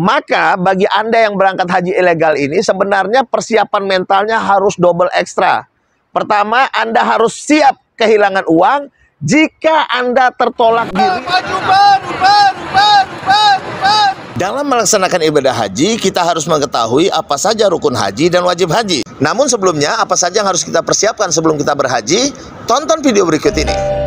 Maka bagi Anda yang berangkat haji ilegal ini sebenarnya persiapan mentalnya harus double ekstra. Pertama, Anda harus siap kehilangan uang jika Anda tertolak diri. Dalam melaksanakan ibadah haji, kita harus mengetahui apa saja rukun haji dan wajib haji. Namun sebelumnya, apa saja yang harus kita persiapkan sebelum kita berhaji? Tonton video berikut ini.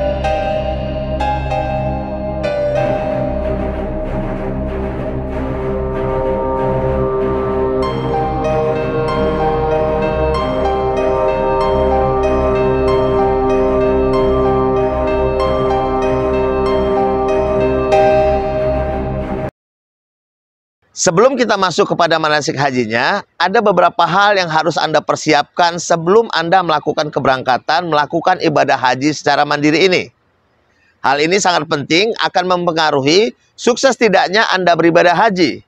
Sebelum kita masuk kepada manasik hajinya, ada beberapa hal yang harus Anda persiapkan sebelum Anda melakukan keberangkatan, melakukan ibadah haji secara mandiri ini. Hal ini sangat penting akan mempengaruhi sukses tidaknya Anda beribadah haji.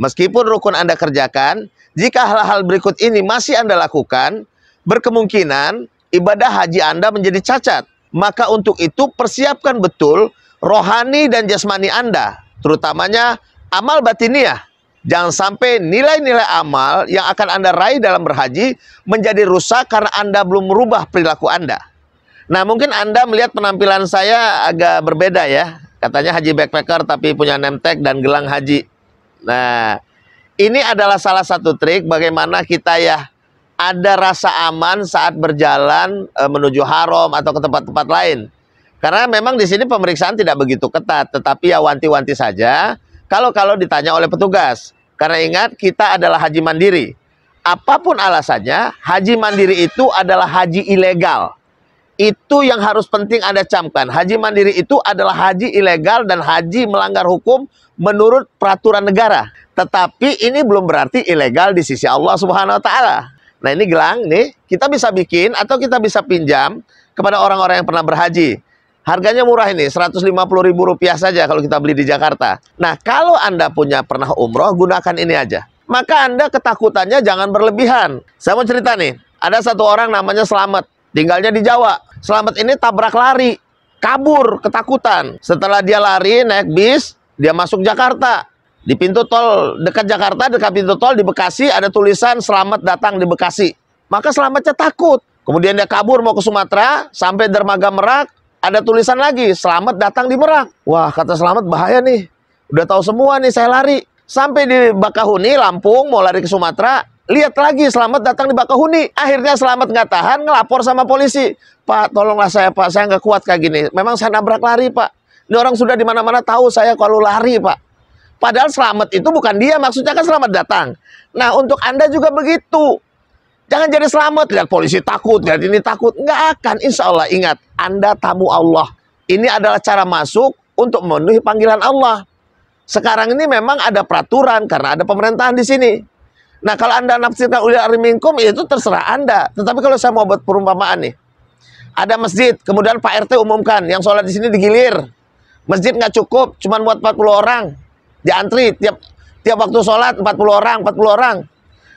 Meskipun rukun Anda kerjakan, jika hal-hal berikut ini masih Anda lakukan, berkemungkinan ibadah haji Anda menjadi cacat. Maka untuk itu persiapkan betul rohani dan jasmani Anda, terutamanya amal batiniah. Jangan sampai nilai-nilai amal yang akan Anda raih dalam berhaji menjadi rusak karena Anda belum merubah perilaku Anda. Nah, mungkin Anda melihat penampilan saya agak berbeda ya. Katanya haji backpacker tapi punya name tag dan gelang haji. Nah, ini adalah salah satu trik bagaimana kita ya ada rasa aman saat berjalan e, menuju haram atau ke tempat-tempat lain. Karena memang di sini pemeriksaan tidak begitu ketat, tetapi ya wanti-wanti saja kalau kalau ditanya oleh petugas, karena ingat kita adalah haji mandiri. Apapun alasannya, haji mandiri itu adalah haji ilegal. Itu yang harus penting Anda camkan. Haji mandiri itu adalah haji ilegal dan haji melanggar hukum menurut peraturan negara. Tetapi ini belum berarti ilegal di sisi Allah Subhanahu wa taala. Nah, ini gelang nih, kita bisa bikin atau kita bisa pinjam kepada orang-orang yang pernah berhaji. Harganya murah ini, Rp150.000 saja kalau kita beli di Jakarta. Nah, kalau Anda punya pernah umroh, gunakan ini aja. Maka Anda ketakutannya jangan berlebihan. Saya mau cerita nih, ada satu orang namanya Selamat, tinggalnya di Jawa. Selamat ini tabrak lari, kabur, ketakutan. Setelah dia lari, naik bis, dia masuk Jakarta. Di pintu tol dekat Jakarta, dekat pintu tol di Bekasi, ada tulisan Selamat datang di Bekasi. Maka Selamatnya takut. Kemudian dia kabur mau ke Sumatera, sampai dermaga Merak, ada tulisan lagi, selamat datang di Merak. Wah, kata selamat bahaya nih. Udah tahu semua nih, saya lari. Sampai di Bakahuni, Lampung, mau lari ke Sumatera, lihat lagi selamat datang di Bakahuni. Akhirnya selamat nggak tahan, ngelapor sama polisi. Pak, tolonglah saya Pak, saya nggak kuat kayak gini. Memang saya nabrak lari Pak. Ini orang sudah di mana-mana tahu saya kalau lari Pak. Padahal selamat itu bukan dia, maksudnya kan selamat datang. Nah, untuk Anda juga begitu. Jangan jadi selamat, lihat polisi takut, lihat ini takut. Nggak akan, insya Allah. Ingat, Anda tamu Allah. Ini adalah cara masuk untuk memenuhi panggilan Allah. Sekarang ini memang ada peraturan karena ada pemerintahan di sini. Nah, kalau Anda nafsirkan ulil arminkum, ya itu terserah Anda. Tetapi kalau saya mau buat perumpamaan nih. Ada masjid, kemudian Pak RT umumkan, yang sholat di sini digilir. Masjid nggak cukup, cuma buat 40 orang. Diantri tiap tiap waktu sholat 40 orang, 40 orang.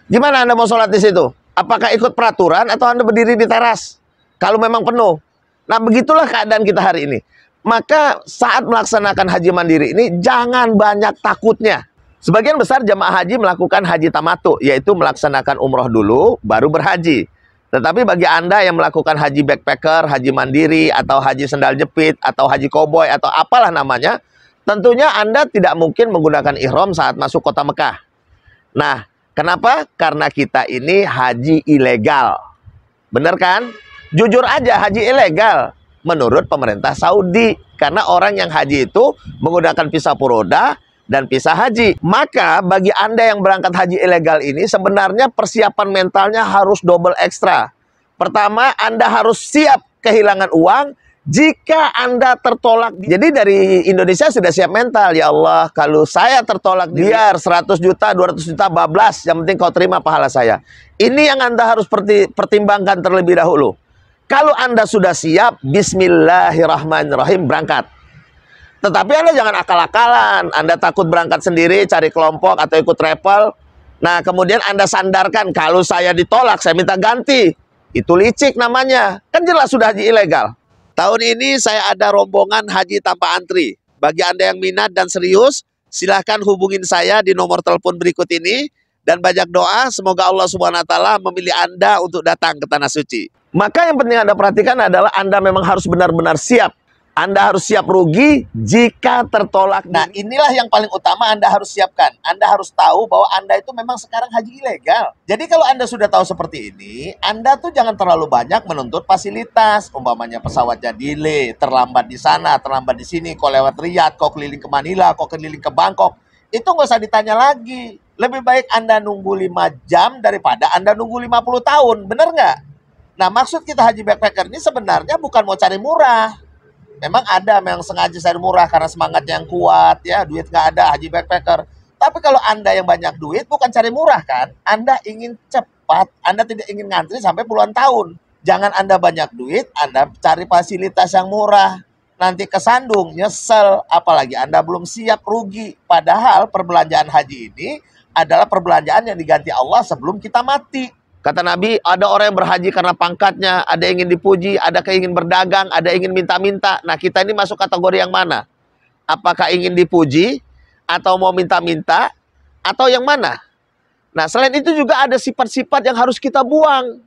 Gimana Anda mau sholat di situ? Apakah ikut peraturan atau Anda berdiri di teras? Kalau memang penuh. Nah, begitulah keadaan kita hari ini. Maka saat melaksanakan haji mandiri ini jangan banyak takutnya. Sebagian besar jemaah haji melakukan haji tamatu, yaitu melaksanakan umroh dulu, baru berhaji. Tetapi bagi Anda yang melakukan haji backpacker, haji mandiri, atau haji sendal jepit, atau haji koboi, atau apalah namanya, tentunya Anda tidak mungkin menggunakan ihram saat masuk kota Mekah. Nah, Kenapa? Karena kita ini haji ilegal. Benar kan? Jujur aja haji ilegal menurut pemerintah Saudi. Karena orang yang haji itu menggunakan visa puroda dan visa haji. Maka bagi Anda yang berangkat haji ilegal ini sebenarnya persiapan mentalnya harus double ekstra. Pertama, Anda harus siap kehilangan uang jika Anda tertolak. Jadi dari Indonesia sudah siap mental, ya Allah, kalau saya tertolak iya. biar 100 juta, 200 juta bablas, yang penting kau terima pahala saya. Ini yang Anda harus pertimbangkan terlebih dahulu. Kalau Anda sudah siap, bismillahirrahmanirrahim berangkat. Tetapi Anda jangan akal-akalan, Anda takut berangkat sendiri, cari kelompok atau ikut travel. Nah, kemudian Anda sandarkan kalau saya ditolak, saya minta ganti. Itu licik namanya. Kan jelas sudah ilegal. Tahun ini saya ada rombongan haji tanpa antri. Bagi Anda yang minat dan serius, silahkan hubungin saya di nomor telepon berikut ini. Dan banyak doa, semoga Allah Subhanahu Wa Taala memilih Anda untuk datang ke Tanah Suci. Maka yang penting Anda perhatikan adalah Anda memang harus benar-benar siap anda harus siap rugi jika tertolak. Nah, inilah yang paling utama Anda harus siapkan. Anda harus tahu bahwa Anda itu memang sekarang haji ilegal. Jadi kalau Anda sudah tahu seperti ini, Anda tuh jangan terlalu banyak menuntut fasilitas. Umpamanya pesawat jadi delay, terlambat di sana, terlambat di sini, kok lewat Riyadh, kok keliling ke Manila, kok keliling ke Bangkok. Itu nggak usah ditanya lagi. Lebih baik Anda nunggu 5 jam daripada Anda nunggu 50 tahun. Bener nggak? Nah, maksud kita haji backpacker ini sebenarnya bukan mau cari murah Memang ada yang sengaja cari murah karena semangatnya yang kuat ya, duit nggak ada, haji backpacker. Tapi kalau Anda yang banyak duit bukan cari murah kan? Anda ingin cepat, Anda tidak ingin ngantri sampai puluhan tahun. Jangan Anda banyak duit, Anda cari fasilitas yang murah. Nanti kesandung, nyesel, apalagi Anda belum siap rugi. Padahal perbelanjaan haji ini adalah perbelanjaan yang diganti Allah sebelum kita mati. Kata Nabi, ada orang yang berhaji karena pangkatnya, ada yang ingin dipuji, ada yang ingin berdagang, ada yang ingin minta-minta. Nah, kita ini masuk kategori yang mana? Apakah ingin dipuji, atau mau minta-minta, atau yang mana? Nah, selain itu juga ada sifat-sifat yang harus kita buang.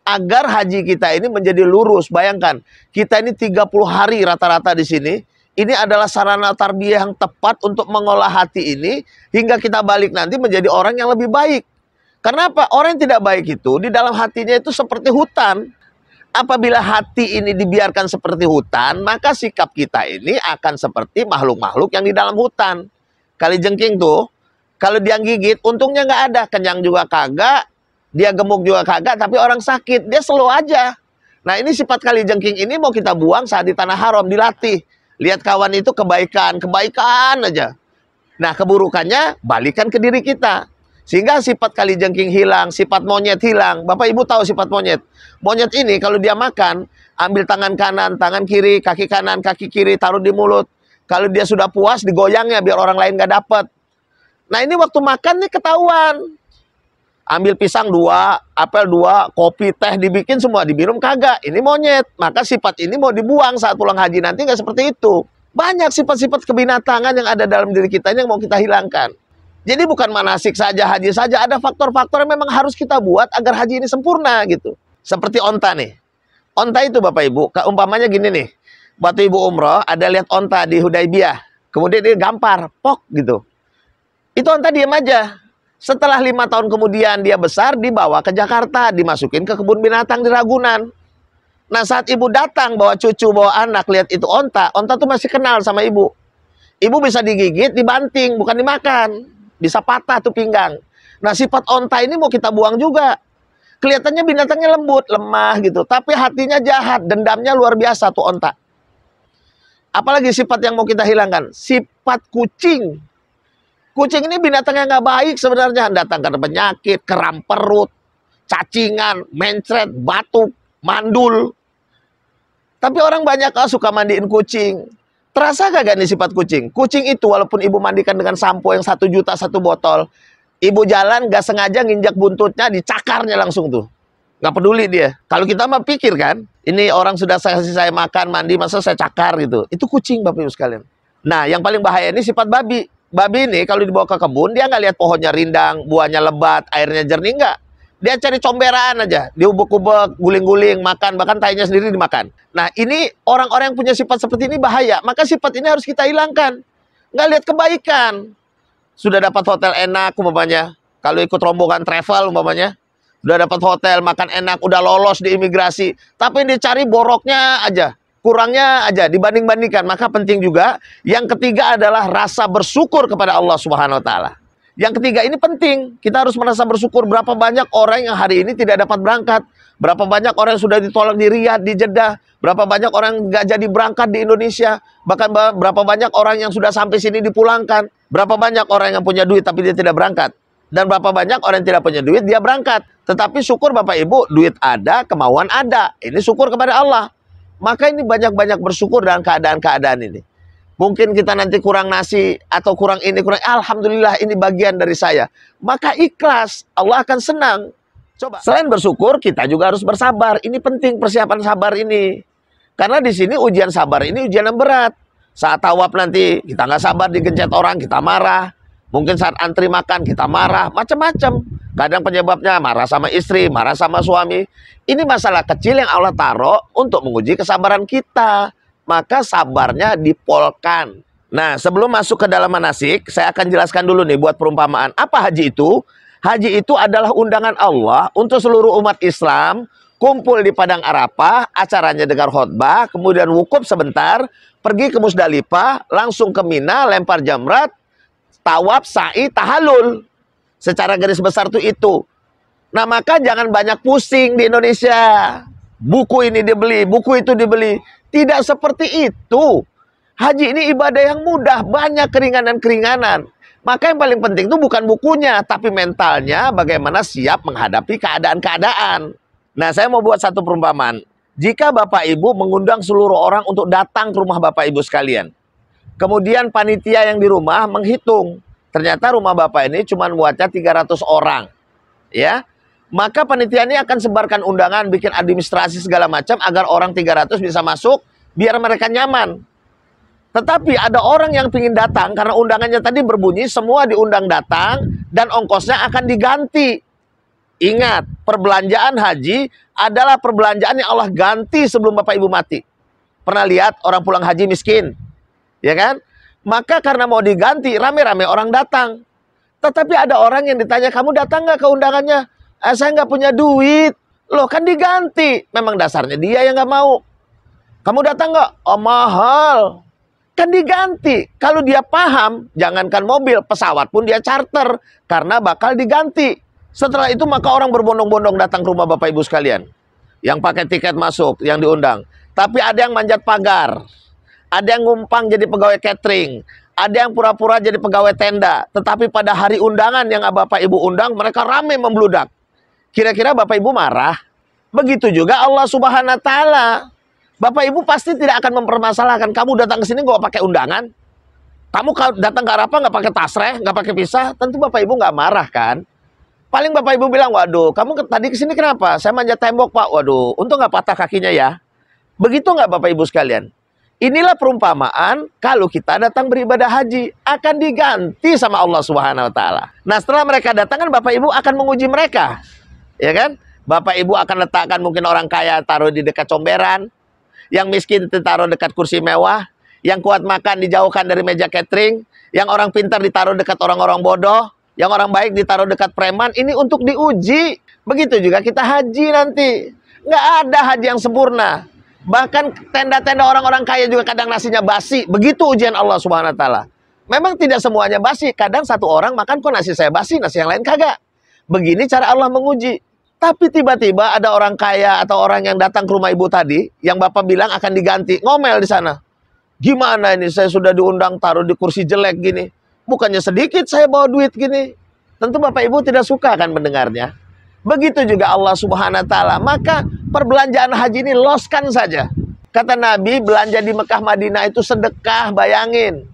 Agar haji kita ini menjadi lurus. Bayangkan, kita ini 30 hari rata-rata di sini. Ini adalah sarana tarbiyah yang tepat untuk mengolah hati ini hingga kita balik nanti menjadi orang yang lebih baik. Karena apa? Orang yang tidak baik itu di dalam hatinya itu seperti hutan. Apabila hati ini dibiarkan seperti hutan, maka sikap kita ini akan seperti makhluk-makhluk yang di dalam hutan. Kali jengking tuh, kalau dia gigit, untungnya nggak ada. Kenyang juga kagak, dia gemuk juga kagak, tapi orang sakit. Dia slow aja. Nah ini sifat kali jengking ini mau kita buang saat di tanah haram, dilatih. Lihat kawan itu kebaikan, kebaikan aja. Nah keburukannya balikan ke diri kita. Sehingga sifat kali jengking hilang, sifat monyet hilang. Bapak Ibu tahu sifat monyet. Monyet ini kalau dia makan, ambil tangan kanan, tangan kiri, kaki kanan, kaki kiri, taruh di mulut. Kalau dia sudah puas, digoyangnya biar orang lain gak dapet. Nah ini waktu makan nih ketahuan. Ambil pisang dua, apel dua, kopi, teh dibikin semua, diminum kagak. Ini monyet. Maka sifat ini mau dibuang saat pulang haji nanti nggak seperti itu. Banyak sifat-sifat kebinatangan yang ada dalam diri kita yang mau kita hilangkan. Jadi bukan manasik saja, haji saja, ada faktor-faktor yang memang harus kita buat agar haji ini sempurna gitu. Seperti onta nih. Onta itu Bapak Ibu, umpamanya gini nih. Batu Ibu Umroh ada lihat onta di Hudaybiyah. Kemudian dia gampar, pok gitu. Itu onta diem aja. Setelah lima tahun kemudian dia besar, dibawa ke Jakarta, dimasukin ke kebun binatang di Ragunan. Nah saat ibu datang bawa cucu, bawa anak, lihat itu onta, onta tuh masih kenal sama ibu. Ibu bisa digigit, dibanting, bukan dimakan bisa patah tuh pinggang. Nah sifat onta ini mau kita buang juga. Kelihatannya binatangnya lembut, lemah gitu, tapi hatinya jahat, dendamnya luar biasa tuh onta. Apalagi sifat yang mau kita hilangkan, sifat kucing. Kucing ini binatang yang gak baik sebenarnya, datang karena penyakit, keram perut, cacingan, mencret, batuk, mandul. Tapi orang banyak oh, suka mandiin kucing, Terasa kagak nih sifat kucing? Kucing itu walaupun ibu mandikan dengan sampo yang satu juta satu botol, ibu jalan gak sengaja nginjak buntutnya, di cakarnya langsung tuh. Gak peduli dia. Kalau kita mah pikir kan, ini orang sudah saya kasih saya makan, mandi, masa saya cakar gitu. Itu kucing Bapak Ibu sekalian. Nah, yang paling bahaya ini sifat babi. Babi ini kalau dibawa ke kebun, dia nggak lihat pohonnya rindang, buahnya lebat, airnya jernih nggak dia cari comberan aja dia ubek ubuk guling-guling makan bahkan tainya sendiri dimakan nah ini orang-orang yang punya sifat seperti ini bahaya maka sifat ini harus kita hilangkan nggak lihat kebaikan sudah dapat hotel enak umpamanya kalau ikut rombongan travel umpamanya udah dapat hotel makan enak udah lolos di imigrasi tapi yang dicari boroknya aja kurangnya aja dibanding-bandingkan maka penting juga yang ketiga adalah rasa bersyukur kepada Allah Subhanahu wa taala yang ketiga ini penting, kita harus merasa bersyukur berapa banyak orang yang hari ini tidak dapat berangkat, berapa banyak orang yang sudah ditolak di Riyadh, di Jeddah, berapa banyak orang yang nggak jadi berangkat di Indonesia, bahkan berapa banyak orang yang sudah sampai sini dipulangkan, berapa banyak orang yang punya duit tapi dia tidak berangkat, dan berapa banyak orang yang tidak punya duit dia berangkat. Tetapi syukur Bapak Ibu, duit ada, kemauan ada, ini syukur kepada Allah. Maka ini banyak-banyak bersyukur dalam keadaan-keadaan ini. Mungkin kita nanti kurang nasi atau kurang ini, kurang Alhamdulillah ini bagian dari saya. Maka ikhlas, Allah akan senang. Coba. Selain bersyukur, kita juga harus bersabar. Ini penting persiapan sabar ini. Karena di sini ujian sabar ini ujian yang berat. Saat tawaf nanti kita nggak sabar digencet orang, kita marah. Mungkin saat antri makan kita marah, macam-macam. Kadang penyebabnya marah sama istri, marah sama suami. Ini masalah kecil yang Allah taruh untuk menguji kesabaran kita maka sabarnya dipolkan. Nah, sebelum masuk ke dalam manasik, saya akan jelaskan dulu nih buat perumpamaan. Apa haji itu? Haji itu adalah undangan Allah untuk seluruh umat Islam kumpul di Padang Arafah, acaranya dengar khutbah, kemudian wukuf sebentar, pergi ke Musdalifah, langsung ke Mina, lempar jamrat, tawaf, sa'i, tahalul. Secara garis besar tuh itu. Nah maka jangan banyak pusing di Indonesia. Buku ini dibeli, buku itu dibeli. Tidak seperti itu. Haji ini ibadah yang mudah, banyak keringanan-keringanan. Maka yang paling penting itu bukan bukunya, tapi mentalnya bagaimana siap menghadapi keadaan-keadaan. Nah, saya mau buat satu perumpamaan. Jika Bapak Ibu mengundang seluruh orang untuk datang ke rumah Bapak Ibu sekalian. Kemudian panitia yang di rumah menghitung. Ternyata rumah Bapak ini cuma muatnya 300 orang. Ya, maka panitia ini akan sebarkan undangan, bikin administrasi segala macam agar orang 300 bisa masuk, biar mereka nyaman. Tetapi ada orang yang ingin datang karena undangannya tadi berbunyi semua diundang datang dan ongkosnya akan diganti. Ingat, perbelanjaan haji adalah perbelanjaan yang Allah ganti sebelum Bapak Ibu mati. Pernah lihat orang pulang haji miskin? Ya kan? Maka karena mau diganti, rame-rame orang datang. Tetapi ada orang yang ditanya, kamu datang nggak ke undangannya? ah, saya nggak punya duit loh kan diganti memang dasarnya dia yang nggak mau kamu datang nggak oh mahal kan diganti. Kalau dia paham, jangankan mobil, pesawat pun dia charter karena bakal diganti. Setelah itu maka orang berbondong-bondong datang ke rumah Bapak Ibu sekalian. Yang pakai tiket masuk, yang diundang. Tapi ada yang manjat pagar. Ada yang ngumpang jadi pegawai catering. Ada yang pura-pura jadi pegawai tenda. Tetapi pada hari undangan yang Bapak Ibu undang, mereka rame membludak. Kira-kira Bapak Ibu marah? Begitu juga Allah Subhanahu wa taala. Bapak Ibu pasti tidak akan mempermasalahkan kamu datang ke sini gak pakai undangan. Kamu datang ke apa nggak pakai tasreh, nggak pakai pisah, tentu Bapak Ibu nggak marah kan? Paling Bapak Ibu bilang, waduh, kamu tadi ke sini kenapa? Saya manjat tembok Pak, waduh, untung nggak patah kakinya ya. Begitu nggak Bapak Ibu sekalian? Inilah perumpamaan kalau kita datang beribadah haji akan diganti sama Allah Subhanahu wa taala. Nah, setelah mereka datang kan Bapak Ibu akan menguji mereka ya kan? Bapak Ibu akan letakkan mungkin orang kaya taruh di dekat comberan, yang miskin ditaruh dekat kursi mewah, yang kuat makan dijauhkan dari meja catering, yang orang pintar ditaruh dekat orang-orang bodoh, yang orang baik ditaruh dekat preman, ini untuk diuji. Begitu juga kita haji nanti. Nggak ada haji yang sempurna. Bahkan tenda-tenda orang-orang kaya juga kadang nasinya basi. Begitu ujian Allah swt. Memang tidak semuanya basi. Kadang satu orang makan kok nasi saya basi, nasi yang lain kagak. Begini cara Allah menguji. Tapi tiba-tiba ada orang kaya atau orang yang datang ke rumah ibu tadi, yang bapak bilang akan diganti, ngomel di sana. Gimana ini, saya sudah diundang taruh di kursi jelek gini. Bukannya sedikit saya bawa duit gini. Tentu bapak ibu tidak suka kan mendengarnya. Begitu juga Allah subhanahu wa ta'ala. Maka perbelanjaan haji ini loskan saja. Kata Nabi, belanja di Mekah Madinah itu sedekah, bayangin.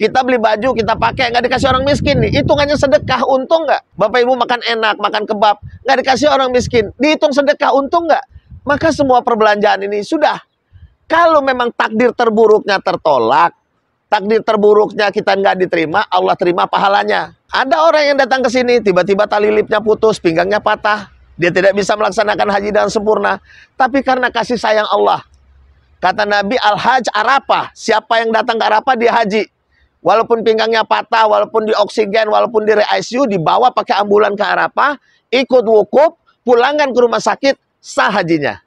Kita beli baju, kita pakai, nggak dikasih orang miskin nih. Hitungannya sedekah, untung nggak? Bapak Ibu makan enak, makan kebab, nggak dikasih orang miskin. Dihitung sedekah, untung nggak? Maka semua perbelanjaan ini sudah. Kalau memang takdir terburuknya tertolak, takdir terburuknya kita nggak diterima, Allah terima pahalanya. Ada orang yang datang ke sini, tiba-tiba tali lipnya putus, pinggangnya patah. Dia tidak bisa melaksanakan haji dan sempurna. Tapi karena kasih sayang Allah, Kata Nabi Al-Hajj Arafah, siapa yang datang ke Arafah dia haji walaupun pinggangnya patah, walaupun di oksigen, walaupun di ICU, dibawa pakai ambulan ke Arafah, ikut wukuf, pulangkan ke rumah sakit, sah hajinya.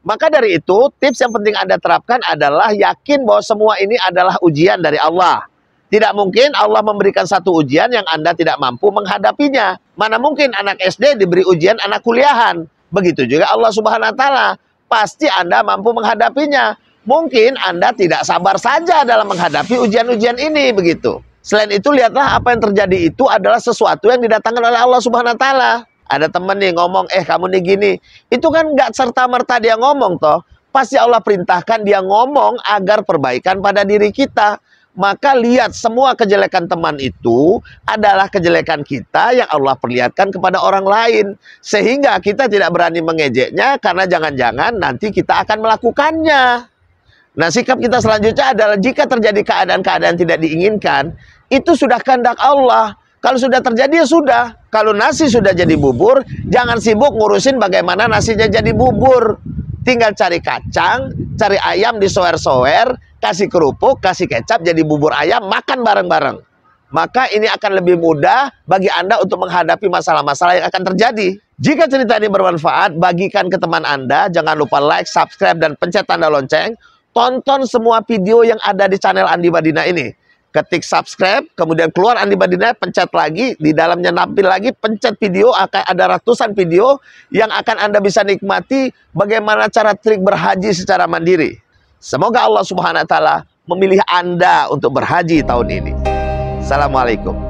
Maka dari itu, tips yang penting Anda terapkan adalah yakin bahwa semua ini adalah ujian dari Allah. Tidak mungkin Allah memberikan satu ujian yang Anda tidak mampu menghadapinya. Mana mungkin anak SD diberi ujian anak kuliahan. Begitu juga Allah Subhanahu wa taala, pasti Anda mampu menghadapinya mungkin Anda tidak sabar saja dalam menghadapi ujian-ujian ini begitu. Selain itu lihatlah apa yang terjadi itu adalah sesuatu yang didatangkan oleh Allah Subhanahu wa taala. Ada temen nih ngomong, "Eh, kamu nih gini." Itu kan nggak serta-merta dia ngomong toh. Pasti Allah perintahkan dia ngomong agar perbaikan pada diri kita. Maka lihat semua kejelekan teman itu adalah kejelekan kita yang Allah perlihatkan kepada orang lain. Sehingga kita tidak berani mengejeknya karena jangan-jangan nanti kita akan melakukannya. Nah, sikap kita selanjutnya adalah jika terjadi keadaan-keadaan tidak diinginkan, itu sudah kehendak Allah. Kalau sudah terjadi ya sudah. Kalau nasi sudah jadi bubur, jangan sibuk ngurusin bagaimana nasinya jadi bubur. Tinggal cari kacang, cari ayam di soer-soer, kasih kerupuk, kasih kecap jadi bubur ayam, makan bareng-bareng. Maka ini akan lebih mudah bagi Anda untuk menghadapi masalah-masalah yang akan terjadi. Jika cerita ini bermanfaat, bagikan ke teman Anda. Jangan lupa like, subscribe, dan pencet tanda lonceng Tonton semua video yang ada di channel Andi Badina ini. Ketik subscribe, kemudian keluar Andi Badina, pencet lagi, di dalamnya nampil lagi, pencet video, akan ada ratusan video yang akan Anda bisa nikmati bagaimana cara trik berhaji secara mandiri. Semoga Allah Subhanahu wa taala memilih Anda untuk berhaji tahun ini. Assalamualaikum.